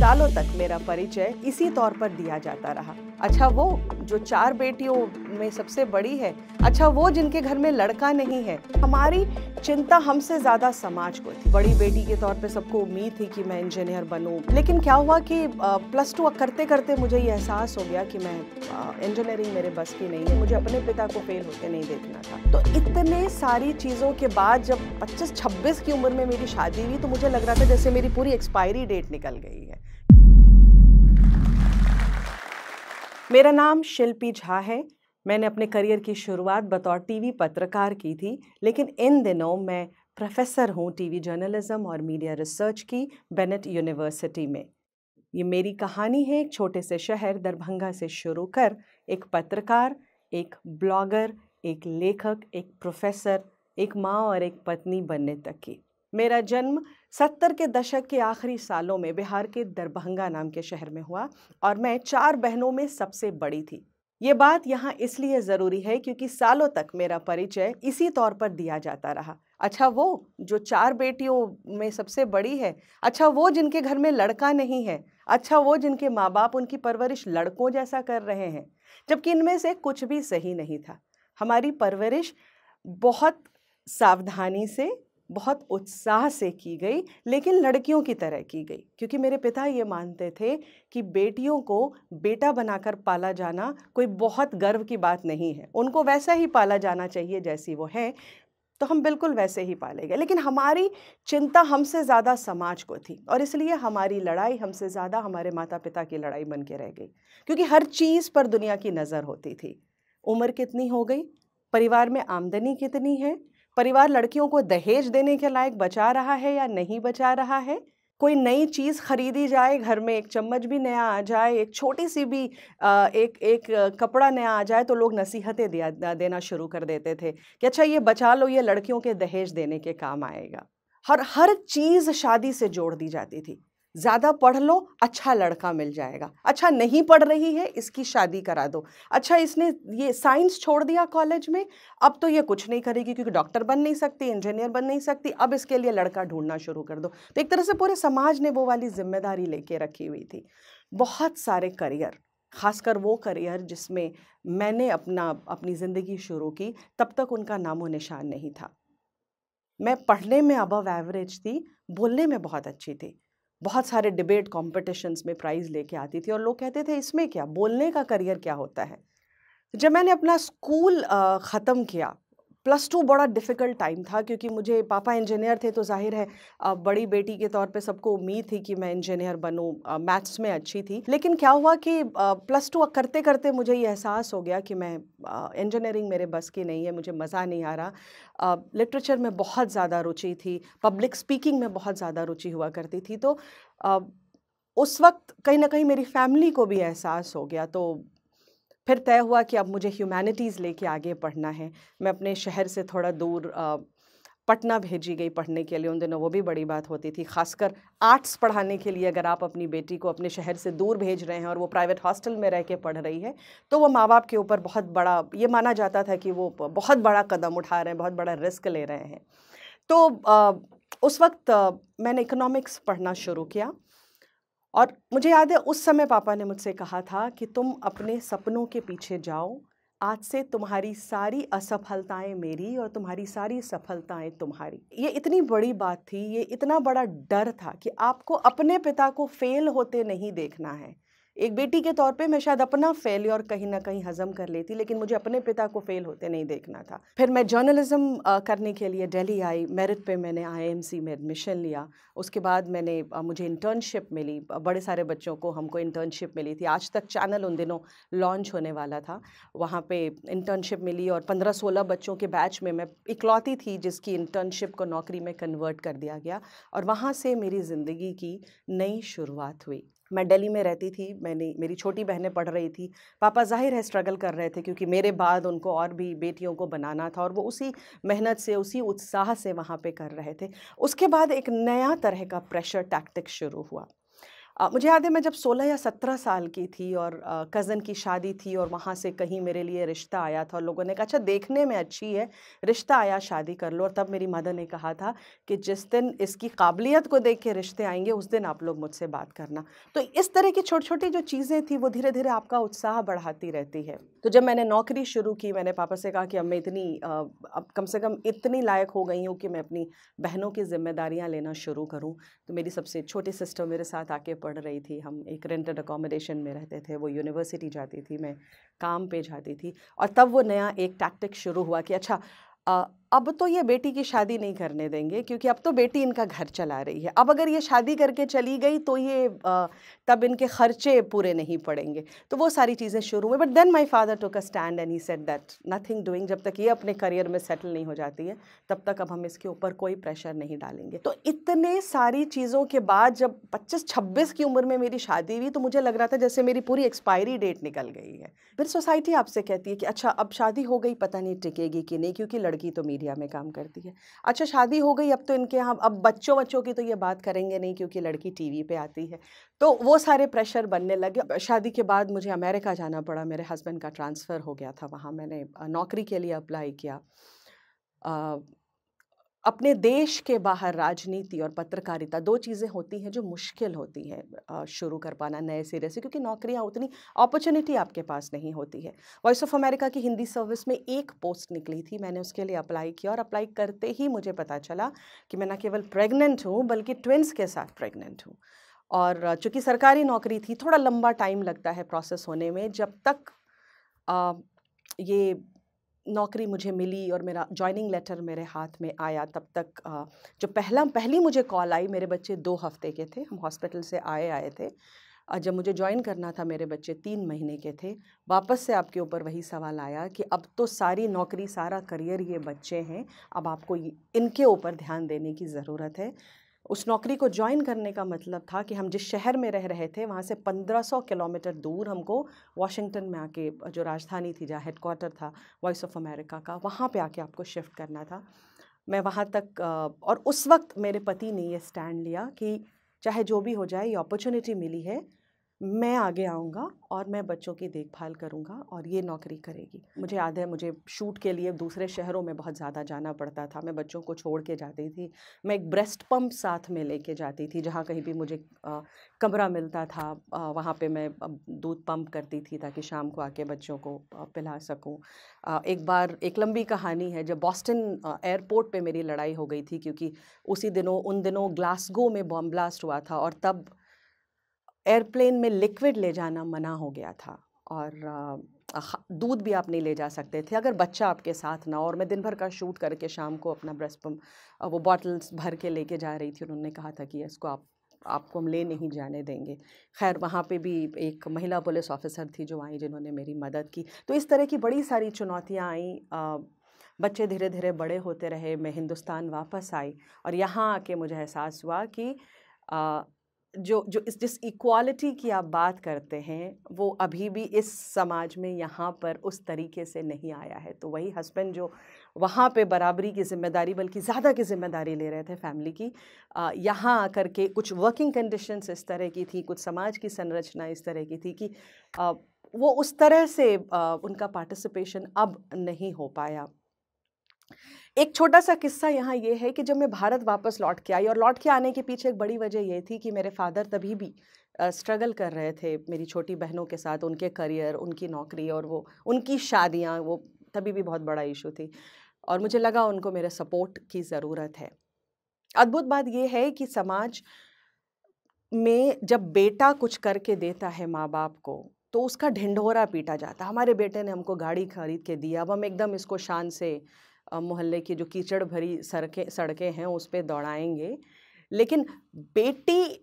सालों तक मेरा परिचय इसी तौर पर दिया जाता रहा अच्छा वो जो चार बेटियों में सबसे बड़ी है अच्छा वो जिनके घर में लड़का नहीं है हमारी चिंता हमसे ज़्यादा समाज को थी बड़ी बेटी के तौर पे सबको उम्मीद थी कि मैं इंजीनियर बनूं लेकिन क्या हुआ कि प्लस टू करते करते मुझे ये एहसास हो गया कि मैं इंजीनियरिंग मेरे बस की नहीं है मुझे अपने पिता को फेल होते नहीं देखना था तो इतने सारी चीज़ों के बाद जब पच्चीस छब्बीस की उम्र में मेरी शादी हुई तो मुझे लग रहा था जैसे मेरी पूरी एक्सपायरी डेट निकल गई है मेरा नाम शिल्पी झा है मैंने अपने करियर की शुरुआत बतौर टीवी पत्रकार की थी लेकिन इन दिनों मैं प्रोफेसर हूँ टीवी जर्नलिज्म और मीडिया रिसर्च की बेनेट यूनिवर्सिटी में ये मेरी कहानी है एक छोटे से शहर दरभंगा से शुरू कर एक पत्रकार एक ब्लॉगर एक लेखक एक प्रोफेसर एक माँ और एक पत्नी बनने तक की मेरा जन्म सत्तर के दशक के आखिरी सालों में बिहार के दरभंगा नाम के शहर में हुआ और मैं चार बहनों में सबसे बड़ी थी ये बात यहाँ इसलिए ज़रूरी है क्योंकि सालों तक मेरा परिचय इसी तौर पर दिया जाता रहा अच्छा वो जो चार बेटियों में सबसे बड़ी है अच्छा वो जिनके घर में लड़का नहीं है अच्छा वो जिनके माँ बाप उनकी परवरिश लड़कों जैसा कर रहे हैं जबकि इनमें से कुछ भी सही नहीं था हमारी परवरिश बहुत सावधानी से बहुत उत्साह से की गई लेकिन लड़कियों की तरह की गई क्योंकि मेरे पिता ये मानते थे कि बेटियों को बेटा बनाकर पाला जाना कोई बहुत गर्व की बात नहीं है उनको वैसा ही पाला जाना चाहिए जैसी वो है तो हम बिल्कुल वैसे ही पाले गए लेकिन हमारी चिंता हमसे ज़्यादा समाज को थी और इसलिए हमारी लड़ाई हमसे ज़्यादा हमारे माता पिता की लड़ाई बन के रह गई क्योंकि हर चीज़ पर दुनिया की नज़र होती थी उम्र कितनी हो गई परिवार में आमदनी कितनी है परिवार लड़कियों को दहेज देने के लायक बचा रहा है या नहीं बचा रहा है कोई नई चीज़ खरीदी जाए घर में एक चम्मच भी नया आ जाए एक छोटी सी भी एक एक कपड़ा नया आ जाए तो लोग नसीहतें दिया देना शुरू कर देते थे कि अच्छा ये बचा लो ये लड़कियों के दहेज देने के काम आएगा हर हर चीज़ शादी से जोड़ दी जाती थी ज़्यादा पढ़ लो अच्छा लड़का मिल जाएगा अच्छा नहीं पढ़ रही है इसकी शादी करा दो अच्छा इसने ये साइंस छोड़ दिया कॉलेज में अब तो ये कुछ नहीं करेगी क्योंकि डॉक्टर बन नहीं सकती इंजीनियर बन नहीं सकती अब इसके लिए लड़का ढूंढना शुरू कर दो तो एक तरह से पूरे समाज ने वो वाली जिम्मेदारी लेके रखी हुई थी बहुत सारे करियर खासकर वो करियर जिसमें मैंने अपना अपनी ज़िंदगी शुरू की तब तक उनका नामो निशान नहीं था मैं पढ़ने में अबव एवरेज थी बोलने में बहुत अच्छी थी बहुत सारे डिबेट कॉम्पिटिशन्स में प्राइज़ लेके आती थी और लोग कहते थे इसमें क्या बोलने का करियर क्या होता है तो जब मैंने अपना स्कूल ख़त्म किया प्लस टू बड़ा डिफ़िकल्ट टाइम था क्योंकि मुझे पापा इंजीनियर थे तो जाहिर है बड़ी बेटी के तौर पे सबको उम्मीद थी कि मैं इंजीनियर बनूँ मैथ्स में अच्छी थी लेकिन क्या हुआ कि प्लस टू करते करते मुझे ये एहसास हो गया कि मैं इंजीनियरिंग मेरे बस की नहीं है मुझे मज़ा नहीं आ रहा लिटरेचर में बहुत ज़्यादा रुचि थी पब्लिक स्पीकिंग में बहुत ज़्यादा रुचि हुआ करती थी तो उस वक्त कहीं ना कहीं मेरी फैमिली को भी एहसास हो गया तो फिर तय हुआ कि अब मुझे ह्यूमैनिटीज़ लेके आगे पढ़ना है मैं अपने शहर से थोड़ा दूर पटना भेजी गई पढ़ने के लिए उन दिनों वो भी बड़ी बात होती थी खासकर आर्ट्स पढ़ाने के लिए अगर आप अपनी बेटी को अपने शहर से दूर भेज रहे हैं और वो प्राइवेट हॉस्टल में रह के पढ़ रही है तो वो माँ बाप के ऊपर बहुत बड़ा ये माना जाता था कि वो बहुत बड़ा कदम उठा रहे हैं बहुत बड़ा रिस्क ले रहे हैं तो आ, उस वक्त आ, मैंने इकनॉमिक्स पढ़ना शुरू किया और मुझे याद है उस समय पापा ने मुझसे कहा था कि तुम अपने सपनों के पीछे जाओ आज से तुम्हारी सारी असफलताएं मेरी और तुम्हारी सारी सफलताएं तुम्हारी ये इतनी बड़ी बात थी ये इतना बड़ा डर था कि आपको अपने पिता को फेल होते नहीं देखना है एक बेटी के तौर पे मैं शायद अपना फेलियर कहीं ना कहीं हजम कर लेती लेकिन मुझे अपने पिता को फेल होते नहीं देखना था फिर मैं जर्नलिज्म करने के लिए दिल्ली आई मेरिट पे मैंने आईएमसी में एडमिशन लिया उसके बाद मैंने मुझे इंटर्नशिप मिली बड़े सारे बच्चों को हमको इंटर्नशिप मिली थी आज तक चैनल उन दिनों लॉन्च होने वाला था वहाँ पर इंटर्नशिप मिली और पंद्रह सोलह बच्चों के बैच में मैं इकलौती थी जिसकी इंटर्नशिप को नौकरी में कन्वर्ट कर दिया गया और वहाँ से मेरी ज़िंदगी की नई शुरुआत हुई मैं दिल्ली में रहती थी मैंने मेरी छोटी बहनें पढ़ रही थी पापा जाहिर है स्ट्रगल कर रहे थे क्योंकि मेरे बाद उनको और भी बेटियों को बनाना था और वो उसी मेहनत से उसी उत्साह से वहाँ पे कर रहे थे उसके बाद एक नया तरह का प्रेशर टैक्टिक शुरू हुआ मुझे याद है मैं जब 16 या 17 साल की थी और कज़न की शादी थी और वहाँ से कहीं मेरे लिए रिश्ता आया था और लोगों ने कहा अच्छा देखने में अच्छी है रिश्ता आया शादी कर लो और तब मेरी मदर ने कहा था कि जिस दिन इसकी काबिलियत को देख के रिश्ते आएंगे उस दिन आप लोग मुझसे बात करना तो इस तरह की छोटी छोटी जो चीज़ें थी वो धीरे धीरे आपका उत्साह बढ़ाती रहती है तो जब मैंने नौकरी शुरू की मैंने पापा से कहा कि अब मैं इतनी अब कम से कम इतनी लायक हो गई हूँ कि मैं अपनी बहनों की जिम्मेदारियाँ लेना शुरू करूँ तो मेरी सबसे छोटी सिस्टर मेरे साथ आके पढ़ रही थी हम एक रेंटेड अकोमोडेशन में रहते थे वो यूनिवर्सिटी जाती थी मैं काम पे जाती थी और तब वो नया एक टैक्टिक शुरू हुआ कि अच्छा अब तो ये बेटी की शादी नहीं करने देंगे क्योंकि अब तो बेटी इनका घर चला रही है अब अगर ये शादी करके चली गई तो ये आ, तब इनके खर्चे पूरे नहीं पड़ेंगे तो वो सारी चीज़ें शुरू हुई but then my father took a stand and he said that nothing doing जब तक ये अपने करियर में सेटल नहीं हो जाती है तब तक अब हम इसके ऊपर कोई प्रेशर नहीं डालेंगे तो इतने सारी चीज़ों के बाद जब पच्चीस छब्बीस की उम्र में मेरी शादी हुई तो मुझे लग रहा था जैसे मेरी पूरी एक्सपायरी डेट निकल गई है फिर सोसाइटी आपसे कहती है कि अच्छा अब शादी हो गई पता नहीं टिकेगी कि नहीं क्योंकि लड़की तो मेरी एरिया में काम करती है अच्छा शादी हो गई अब तो इनके यहाँ अब बच्चों बच्चों की तो ये बात करेंगे नहीं क्योंकि लड़की टीवी पे आती है तो वो सारे प्रेशर बनने लगे शादी के बाद मुझे अमेरिका जाना पड़ा मेरे हस्बैंड का ट्रांसफ़र हो गया था वहाँ मैंने नौकरी के लिए अप्लाई किया अपने देश के बाहर राजनीति और पत्रकारिता दो चीज़ें होती हैं जो मुश्किल होती हैं शुरू कर पाना नए सिरे से क्योंकि नौकरियां उतनी अपॉर्चुनिटी आपके पास नहीं होती है वॉइस ऑफ अमेरिका की हिंदी सर्विस में एक पोस्ट निकली थी मैंने उसके लिए अप्लाई किया और अप्लाई करते ही मुझे पता चला कि मैं न केवल प्रेगनेंट हूँ बल्कि ट्विंस के साथ प्रेगनेंट हूँ और चूँकि सरकारी नौकरी थी थोड़ा लंबा टाइम लगता है प्रोसेस होने में जब तक आ, ये नौकरी मुझे मिली और मेरा जॉइनिंग लेटर मेरे हाथ में आया तब तक जो पहला पहली मुझे कॉल आई मेरे बच्चे दो हफ्ते के थे हम हॉस्पिटल से आए आए थे जब मुझे ज्वाइन करना था मेरे बच्चे तीन महीने के थे वापस से आपके ऊपर वही सवाल आया कि अब तो सारी नौकरी सारा करियर ये बच्चे हैं अब आपको इनके ऊपर ध्यान देने की ज़रूरत है उस नौकरी को ज्वाइन करने का मतलब था कि हम जिस शहर में रह रहे थे वहाँ से 1500 किलोमीटर दूर हमको वाशिंगटन में आके जो राजधानी थी जहाँ हेडकोार्टर था वॉइस ऑफ अमेरिका का वहाँ पे आके आपको शिफ्ट करना था मैं वहाँ तक और उस वक्त मेरे पति ने ये स्टैंड लिया कि चाहे जो भी हो जाए ये अपॉर्चुनिटी मिली है मैं आगे आऊँगा और मैं बच्चों की देखभाल करूँगा और ये नौकरी करेगी मुझे याद है मुझे शूट के लिए दूसरे शहरों में बहुत ज़्यादा जाना पड़ता था मैं बच्चों को छोड़ के जाती थी मैं एक ब्रेस्ट पंप साथ में लेके जाती थी जहाँ कहीं भी मुझे आ, कमरा मिलता था आ, वहाँ पे मैं दूध पंप करती थी ताकि शाम को आके बच्चों को पिला सकूँ एक बार एक लंबी कहानी है जब बॉस्टन एयरपोर्ट पर मेरी लड़ाई हो गई थी क्योंकि उसी दिनों उन दिनों ग्लासगो में बॉम्ब ब्लास्ट हुआ था और तब एयरप्लेन में लिक्विड ले जाना मना हो गया था और दूध भी आप नहीं ले जा सकते थे अगर बच्चा आपके साथ ना और मैं दिन भर का शूट करके शाम को अपना ब्रेस्ट पम्प वो बॉटल्स भर के लेके जा रही थी उन्होंने कहा था कि इसको आप आपको हम ले नहीं जाने देंगे खैर वहाँ पे भी एक महिला पुलिस ऑफिसर थी जो आई जिन्होंने मेरी मदद की तो इस तरह की बड़ी सारी चुनौतियाँ आईं बच्चे धीरे धीरे बड़े होते रहे मैं हिंदुस्तान वापस आई और यहाँ आके मुझे एहसास हुआ कि आ, जो जो इस जिस इक्वालिटी की आप बात करते हैं वो अभी भी इस समाज में यहाँ पर उस तरीके से नहीं आया है तो वही हस्बैंड जो वहाँ पे बराबरी की जिम्मेदारी बल्कि ज़्यादा की जिम्मेदारी ले रहे थे फैमिली की यहाँ आकर के कुछ वर्किंग कंडीशंस इस तरह की थी कुछ समाज की संरचना इस तरह की थी कि आ, वो उस तरह से आ, उनका पार्टिसिपेशन अब नहीं हो पाया एक छोटा सा किस्सा यहाँ ये है कि जब मैं भारत वापस लौट के आई और लौट के आने के पीछे एक बड़ी वजह ये थी कि मेरे फादर तभी भी स्ट्रगल कर रहे थे मेरी छोटी बहनों के साथ उनके करियर उनकी नौकरी और वो उनकी शादियाँ वो तभी भी बहुत बड़ा इशू थी और मुझे लगा उनको मेरे सपोर्ट की ज़रूरत है अद्भुत बात यह है कि समाज में जब बेटा कुछ करके देता है माँ बाप को तो उसका ढिंढोरा पीटा जाता हमारे बेटे ने हमको गाड़ी खरीद के दिया अब हम एकदम इसको शान से मोहल्ले की जो कीचड़ भरी सड़कें सड़कें हैं उस पर दौड़ाएंगे लेकिन बेटी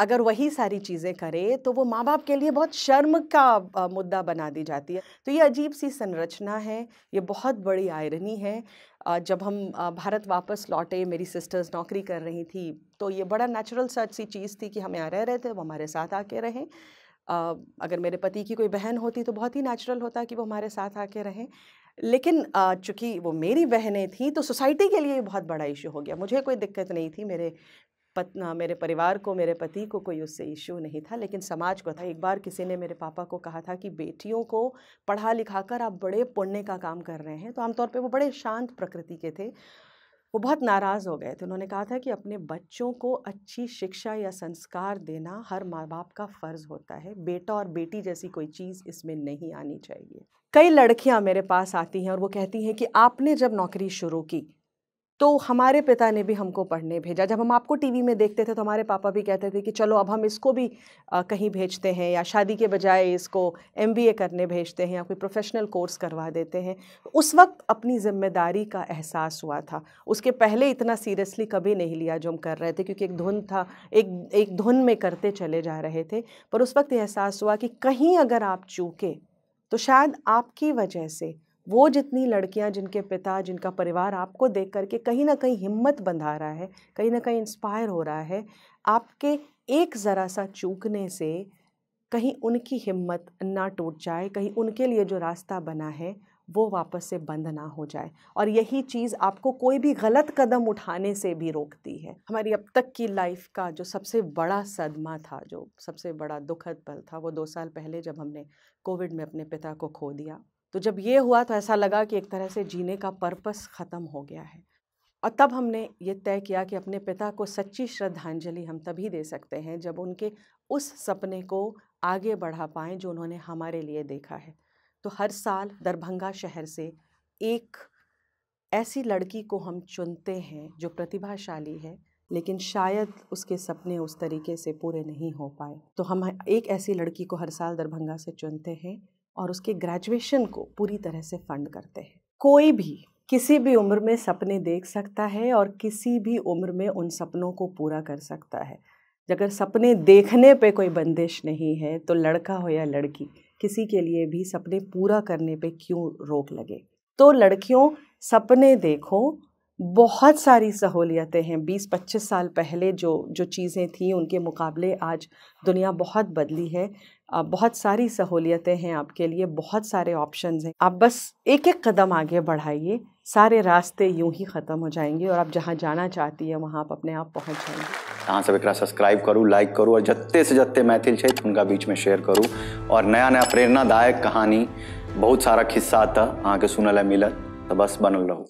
अगर वही सारी चीज़ें करे तो वो माँ बाप के लिए बहुत शर्म का मुद्दा बना दी जाती है तो ये अजीब सी संरचना है ये बहुत बड़ी आयरनी है जब हम भारत वापस लौटे मेरी सिस्टर्स नौकरी कर रही थी तो ये बड़ा नेचुरल सच सी चीज़ थी कि हम यहाँ रह रहे थे वो हमारे साथ आके रहें अगर मेरे पति की कोई बहन होती तो बहुत ही नेचुरल होता कि वो हमारे साथ आके रहें लेकिन चूंकि वो मेरी बहनें थीं तो सोसाइटी के लिए बहुत बड़ा इशू हो गया मुझे कोई दिक्कत नहीं थी मेरे पत मेरे परिवार को मेरे पति को कोई उससे इशू नहीं था लेकिन समाज को था एक बार किसी ने मेरे पापा को कहा था कि बेटियों को पढ़ा लिखा कर आप बड़े पुण्य का काम कर रहे हैं तो आमतौर पे वो बड़े शांत प्रकृति के थे वो बहुत नाराज़ हो गए थे उन्होंने कहा था कि अपने बच्चों को अच्छी शिक्षा या संस्कार देना हर माँ बाप का फ़र्ज़ होता है बेटा और बेटी जैसी कोई चीज़ इसमें नहीं आनी चाहिए कई लड़कियाँ मेरे पास आती हैं और वो कहती हैं कि आपने जब नौकरी शुरू की तो हमारे पिता ने भी हमको पढ़ने भेजा जब हम आपको टीवी में देखते थे तो हमारे पापा भी कहते थे कि चलो अब हम इसको भी आ, कहीं भेजते हैं या शादी के बजाय इसको एमबीए करने भेजते हैं या कोई प्रोफेशनल कोर्स करवा देते हैं उस वक्त अपनी जिम्मेदारी का एहसास हुआ था उसके पहले इतना सीरियसली कभी नहीं लिया जो हम कर रहे थे क्योंकि एक धुन था एक एक धुन में करते चले जा रहे थे पर उस वक्त एहसास हुआ कि कहीं अगर आप चूके तो शायद आपकी वजह से वो जितनी लड़कियां जिनके पिता जिनका परिवार आपको देख करके कहीं ना कहीं हिम्मत बंधा रहा है कहीं ना कहीं इंस्पायर हो रहा है आपके एक ज़रा सा चूकने से कहीं उनकी हिम्मत ना टूट जाए कहीं उनके लिए जो रास्ता बना है वो वापस से बंद ना हो जाए और यही चीज़ आपको कोई भी गलत कदम उठाने से भी रोकती है हमारी अब तक की लाइफ का जो सबसे बड़ा सदमा था जो सबसे बड़ा दुखद पल था वो दो साल पहले जब हमने कोविड में अपने पिता को खो दिया तो जब ये हुआ तो ऐसा लगा कि एक तरह से जीने का पर्पस ख़त्म हो गया है और तब हमने ये तय किया कि अपने पिता को सच्ची श्रद्धांजलि हम तभी दे सकते हैं जब उनके उस सपने को आगे बढ़ा पाएँ जो उन्होंने हमारे लिए देखा है तो हर साल दरभंगा शहर से एक ऐसी लड़की को हम चुनते हैं जो प्रतिभाशाली है लेकिन शायद उसके सपने उस तरीके से पूरे नहीं हो पाए तो हम एक ऐसी लड़की को हर साल दरभंगा से चुनते हैं और उसके ग्रेजुएशन को पूरी तरह से फंड करते हैं कोई भी किसी भी उम्र में सपने देख सकता है और किसी भी उम्र में उन सपनों को पूरा कर सकता है अगर सपने देखने पे कोई बंदिश नहीं है तो लड़का हो या लड़की किसी के लिए भी सपने पूरा करने पे क्यों रोक लगे तो लड़कियों सपने देखो बहुत सारी सहूलियतें हैं 20-25 साल पहले जो जो चीज़ें थी उनके मुकाबले आज दुनिया बहुत बदली है बहुत सारी सहूलियतें हैं आपके लिए बहुत सारे ऑप्शंस हैं आप बस एक एक कदम आगे बढ़ाइए सारे रास्ते यूं ही ख़त्म हो जाएंगे और आप जहाँ जाना चाहती है वहाँ आप अपने आप पहुँच जाएंगे हाँ सब एक सब्सक्राइब करूँ लाइक करूँ और जत्ते से जत्ते मैथिल छथि उनका बीच में शेयर करूँ और नया नया प्रेरणादायक कहानी बहुत सारा खिस्सा आता अहाँ के सुनल मिलत तो बस बनल रहूँ